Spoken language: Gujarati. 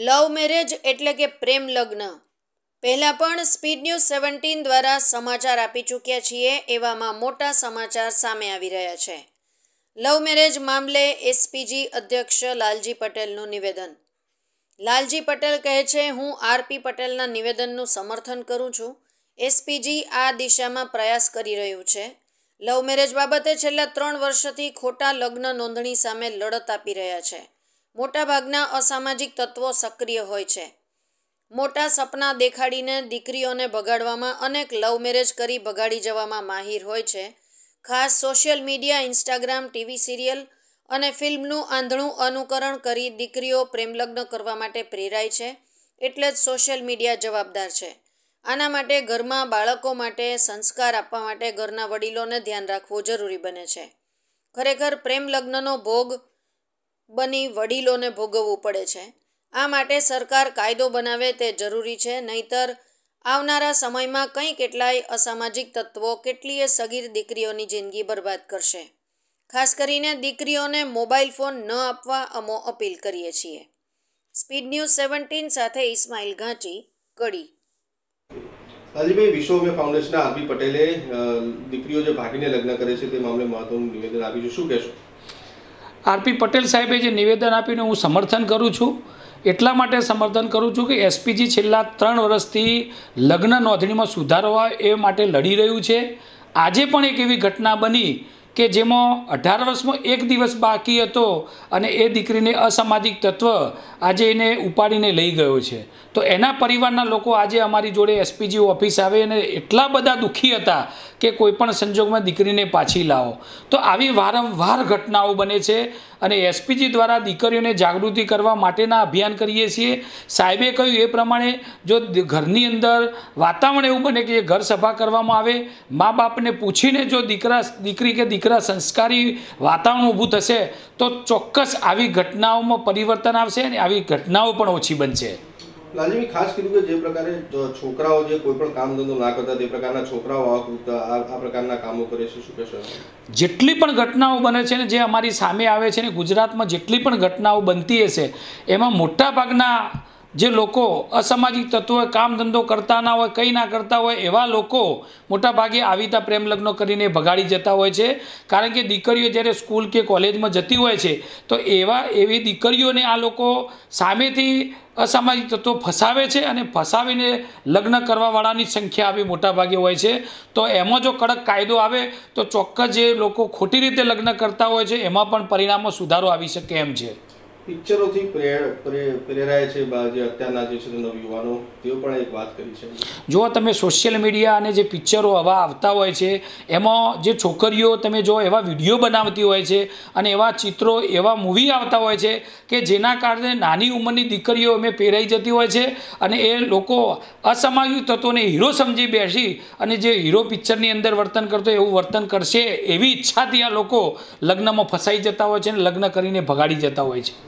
લવ મેરેજ એટલે કે પ્રેમ લગ્ન પહેલાં પણ સ્પીડ ન્યૂઝ સેવન્ટીન દ્વારા સમાચાર આપી ચૂક્યા છીએ એવામાં મોટા સમાચાર સામે આવી રહ્યા છે લવ મેરેજ મામલે એસપીજી અધ્યક્ષ લાલજી પટેલનું નિવેદન લાલજી પટેલ કહે છે હું આરપી પટેલના નિવેદનનું સમર્થન કરું છું એસપીજી આ દિશામાં પ્રયાસ કરી રહ્યું છે લવ મેરેજ બાબતે છેલ્લા ત્રણ વર્ષથી ખોટા લગ્ન નોંધણી સામે લડત આપી રહ્યા છે મોટાભાગના અસામાજિક તત્વો સક્રિય હોય છે મોટા સપના દેખાડીને દીકરીઓને ભગાડવામાં અનેક લવ મેરેજ કરી ભગાડી જવામાં માહિર હોય છે ખાસ social media Instagram TV serial અને ફિલ્મનું આંધળું અનુકરણ કરી દીકરીઓ પ્રેમલગ્ન કરવા માટે પ્રેરાય છે એટલે જ સોશિયલ મીડિયા જવાબદાર છે આના માટે ઘરમાં બાળકો માટે સંસ્કાર આપવા માટે ઘરના વડીલોને ધ્યાન રાખવું જરૂરી બને છે ખરેખર પ્રેમ લગ્નનો ભોગ બની વડીલોને ભોગવવું પડે છે આ માટે સરકાર કાયદો બનાવે તે જરૂરી છે નહીતર આવનારા સમયમાં કંઈ કેટલાય અસામાજિક તત્વો કેટલીય સગીર દીકરીઓની જિંદગી બરબાદ કરશે ખાસ કરીને દીકરીઓને મોબાઈલ ફોન ન આપવા અમો અપીલ કરીએ છીએ સ્પીડ ન્યૂઝ સેવન્ટીન સાથે ઇસ્માઇલ ઘાંચી કડી હાજીભાઈ વિશ્વ ફાઉન્ડેશનના આરબી પટેલે દીકરીઓ જે ભાગીને લગ્ન કરે છે તે મામલે મહત્વનું નિવેદન આપ્યું છે શું કહેશો આરપી પટેલ સાહેબે જે નિવેદન આપીને હું સમર્થન કરું છું એટલા માટે સમર્થન કરું છું કે એસપીજી છેલ્લા ત્રણ વર્ષથી લગ્ન નોંધણીમાં સુધારવા એ માટે લડી રહ્યું છે આજે પણ એક એવી ઘટના બની કે જેમાં અઢાર વર્ષમાં એક દિવસ બાકી હતો અને એ દીકરીને અસામાજિક તત્વ આજે એને ઉપાડીને લઈ ગયો છે તો એના પરિવારના લોકો આજે અમારી જોડે એસપીજી ઓફિસ આવે અને એટલા બધા દુઃખી હતા કે કોઈપણ સંજોગમાં દીકરીને પાછી લાવો તો આવી વારંવાર ઘટનાઓ બને છે અને એસપીજી દ્વારા દીકરીઓને જાગૃતિ કરવા માટેના અભિયાન કરીએ છીએ સાહેબે કહ્યું એ પ્રમાણે જો ઘરની અંદર વાતાવરણ એવું બને કે ઘર સભા કરવામાં આવે મા બાપને પૂછીને જો દીકરા દીકરી કે દીકરા સંસ્કારી વાતાવરણ ઊભું થશે તો ચોક્કસ આવી ઘટનાઓમાં પરિવર્તન આવશે અને આવી ઘટનાઓ પણ ઓછી બનશે લાલજીભાઈ ખાસ કીધું કે જે પ્રકારે છોકરાઓ જે કોઈ પણ કામ ધંધો ના કરતા તે પ્રકારના છોકરાઓ આ આ પ્રકારના કામો કરે છે શું કહેશો જેટલી પણ ઘટનાઓ બને છે ને જે અમારી સામે આવે છે ને ગુજરાતમાં જેટલી પણ ઘટનાઓ બનતી હશે એમાં મોટાભાગના જે લોકો અસામાજિક તત્વો કામ ધંધો કરતા ના હોય કંઈ ના કરતા હોય એવા લોકો મોટાભાગે આવીતા પ્રેમ લગ્ન કરીને ભગાડી જતા હોય છે કારણ કે દીકરીઓ જ્યારે સ્કૂલ કે કોલેજમાં જતી હોય છે તો એવા એવી દીકરીઓને આ લોકો સામેથી અસામાજિક તત્વો ફસાવે છે અને ફસાવીને લગ્ન કરવાવાળાની સંખ્યા આવી મોટાભાગે હોય છે તો એમાં જો કડક કાયદો આવે તો ચોક્કસ જે લોકો ખોટી રીતે લગ્ન કરતા હોય છે એમાં પણ પરિણામો સુધારો આવી શકે એમ છે પિક્ચરોથી પ્રેરાય છે જે અત્યારના જે છે નવયુવાનો તેઓ પણ એક વાત કરી છે જો તમે સોશિયલ મીડિયા અને જે પિક્ચરો આવા આવતા હોય છે એમાં જે છોકરીઓ તમે જો એવા વિડીયો બનાવતી હોય છે અને એવા ચિત્રો એવા મૂવી આવતા હોય છે કે જેના કારણે નાની ઉંમરની દીકરીઓ અમે પહેરાઈ જતી હોય છે અને એ લોકો અસામાજિક તત્વોને હીરો સમજી બેસી અને જે હીરો પિક્ચરની અંદર વર્તન કરતો એવું વર્તન કરશે એવી ઈચ્છાથી આ લોકો લગ્નમાં ફસાઈ જતા હોય છે અને લગ્ન કરીને ભગાડી જતા હોય છે